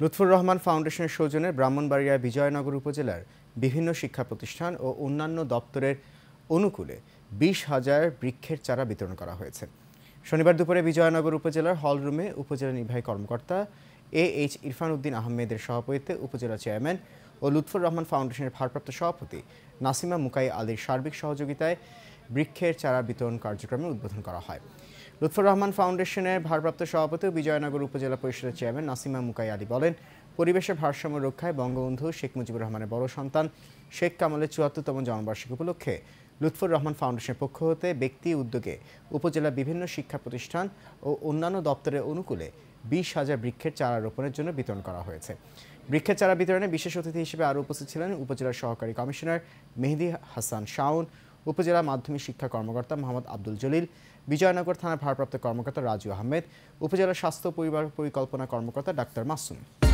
লুৎফুর রহমান ফাউন্ডেশনের সৌজনে ব্রাহ্মণবাড়িয়া বিজয়নগর উপজেলার বিভিন্ন শিক্ষা প্রতিষ্ঠান ও অন্যান্য দপ্তরের অনুকূলে বিশ হাজার বৃক্ষের চারা বিতরণ করা হয়েছে শনিবার দুপুরে বিজয়নগর উপজেলার হল রুমে উপজেলা নির্বাহী কর্মকর্তা এ এইচ ইরফান উদ্দিন আহমেদের সভাপতিত্বে উপজেলা চেয়ারম্যান ও লুৎফুর রহমান ফাউন্ডেশনের ভারপ্রাপ্ত সভাপতি নাসিমা মুকাই আলীর সার্বিক সহযোগিতায় বৃক্ষের চারা বিতরণ কার্যক্রমে উদ্বোধন করা হয় লুৎফর রহমান ফাউন্ডেশনের ভারপ্রাপ্ত সভাপতি বিজয়নগর উপজেলা পরিষদের চেয়ারম্যান নাসিমা মুকাই আলী বলেন পরিবেশের ভারসাম্য রক্ষায় বঙ্গবন্ধু শেখ মুজিবুর রহমানের বড় সন্তান শেখ কামালের চুয়াত্তরতম জন্মবার্ষিকী উপলক্ষে লুৎফর রহমান ফাউন্ডেশনের পক্ষ হতে ব্যক্তি উদ্যোগে উপজেলার বিভিন্ন শিক্ষা প্রতিষ্ঠান ও অন্যান্য দপ্তরের অনুকূলে বিশ হাজার বৃক্ষের চারা রোপণের জন্য বিতরণ করা হয়েছে বৃক্ষের চারা বিতরণে বিশেষ অতিথি হিসেবে আরও উপস্থিত ছিলেন উপজেলার সহকারী কমিশনার মেহেদি হাসান শাওন উপজেলা মাধ্যমিক শিক্ষা কর্মকর্তা মোহাম্মদ আব্দুল জলিল বিজয়নগর থানার ভারপ্রাপ্ত কর্মকর্তা রাজু আহমেদ উপজেলা স্বাস্থ্য পরিবার পরিকল্পনা কর্মকর্তা ডাক্তার মাসুম